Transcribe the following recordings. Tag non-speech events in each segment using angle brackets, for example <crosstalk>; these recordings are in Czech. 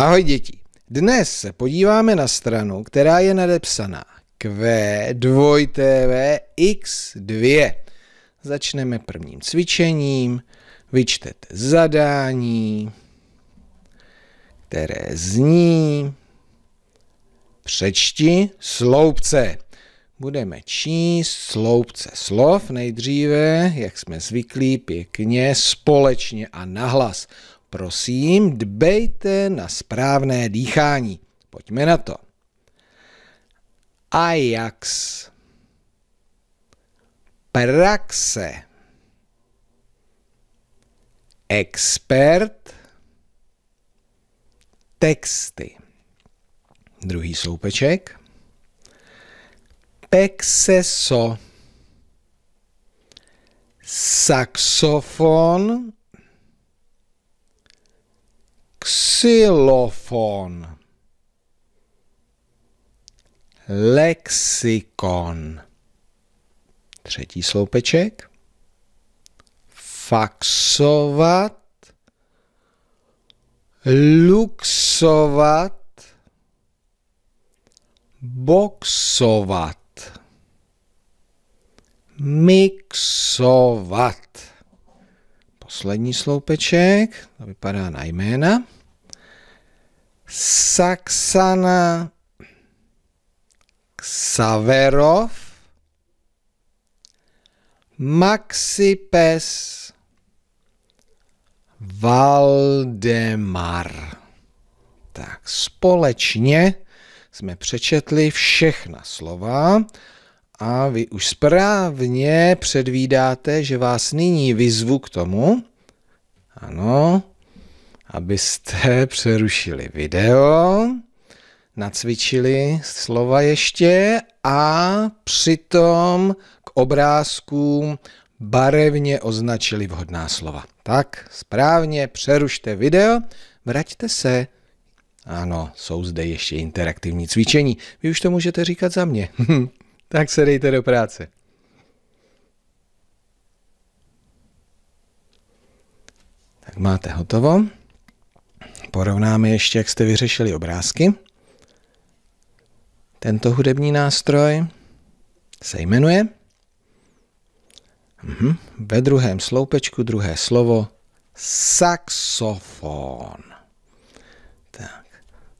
Ahoj děti. Dnes se podíváme na stranu, která je nadepsaná Q2TVX2. Začneme prvním cvičením, vyčtete zadání, které zní Přečti sloupce. Budeme číst sloupce slov nejdříve, jak jsme zvyklí, pěkně, společně a nahlas. Prosím, dbejte na správné dýchání. Pojďme na to. Ajax. Praxe. Expert. Texty. Druhý soupeček. Pexeso. Saxofon xylofon, lexikon, třetí sloupeček, faxovat, luxovat, boxovat, mixovat. Poslední sloupeček, to vypadá na jména. Saksana, Xaverov, Maxi Pes, Valdemar. Tak společně jsme přečetli všechna slova a vy už správně předvídáte, že vás nyní vyzvu k tomu, ano, abyste <laughs> přerušili video, nacvičili slova ještě a přitom k obrázkům barevně označili vhodná slova. Tak, správně přerušte video, vraťte se. Ano, jsou zde ještě interaktivní cvičení. Vy už to můžete říkat za mě. <laughs> tak se dejte do práce. Tak máte hotovo porovnáme ještě, jak jste vyřešili obrázky. Tento hudební nástroj se jmenuje mhm. ve druhém sloupečku druhé slovo saxofon. Tak,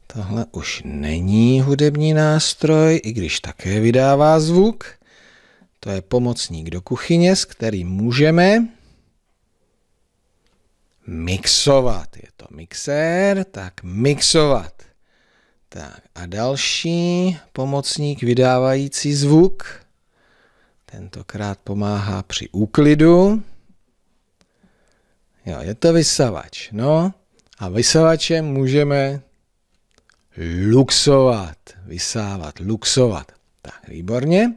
tohle už není hudební nástroj, i když také vydává zvuk. To je pomocník do kuchyně, s kterým můžeme mixovat. Je to mixér, tak mixovat. Tak a další pomocník vydávající zvuk. Tentokrát pomáhá při úklidu. Jo, je to vysavač. No a vysavačem můžeme luxovat, vysávat, luxovat. Tak, výborně.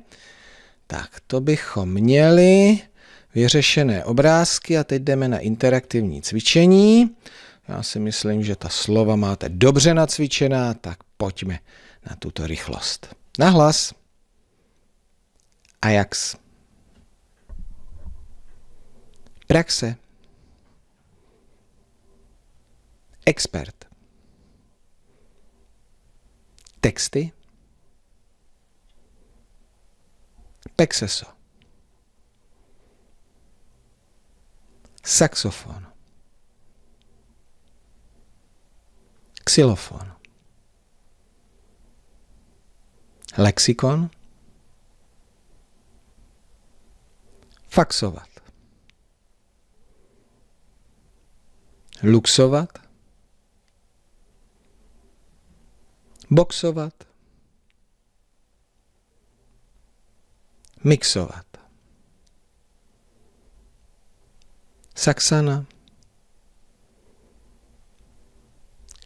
Tak to bychom měli vyřešené obrázky a teď jdeme na interaktivní cvičení. Já si myslím, že ta slova máte dobře nacvičená, tak pojďme na tuto rychlost. Nahlas. Ajax. Praxe. Expert. Texty. Pexeso. saxofon, xylofon, lexikon, faxovat, luxovat, boxovat, mixovat. Saxana,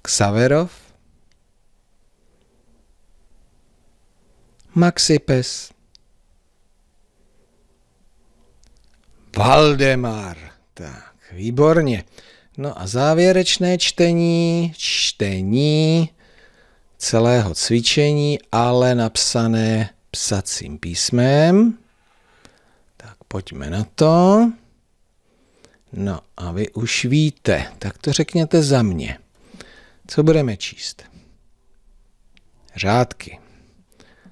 Xaverov, Maxipes, Valdemar. Tak, výborně. No a závěrečné čtení, čtení celého cvičení, ale napsané psacím písmem. Tak pojďme na to. No a vy už víte, tak to řekněte za mě. Co budeme číst? Řádky.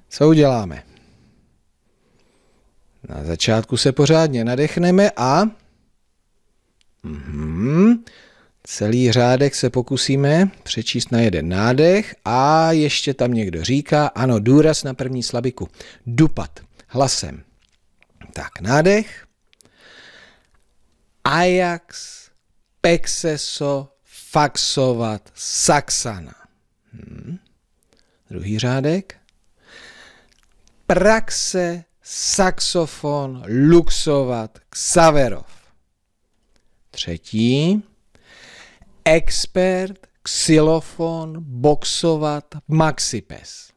Co uděláme? Na začátku se pořádně nadechneme a... Mhm. Celý řádek se pokusíme přečíst na jeden nádech a ještě tam někdo říká, ano, důraz na první slabiku. Dupat hlasem. Tak, nádech. Ajax pexeso faxovat saxana. Hmm. Druhý řádek. Praxe saxofon luxovat Xaverov. Třetí. Expert xylofon boxovat Maxipes.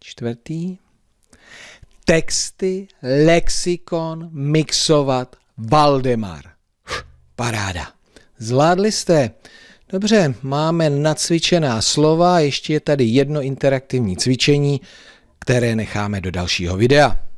Čtvrtý. Texty lexikon mixovat Valdemar. Paráda. Zvládli jste. Dobře, máme nacvičená slova, ještě je tady jedno interaktivní cvičení, které necháme do dalšího videa.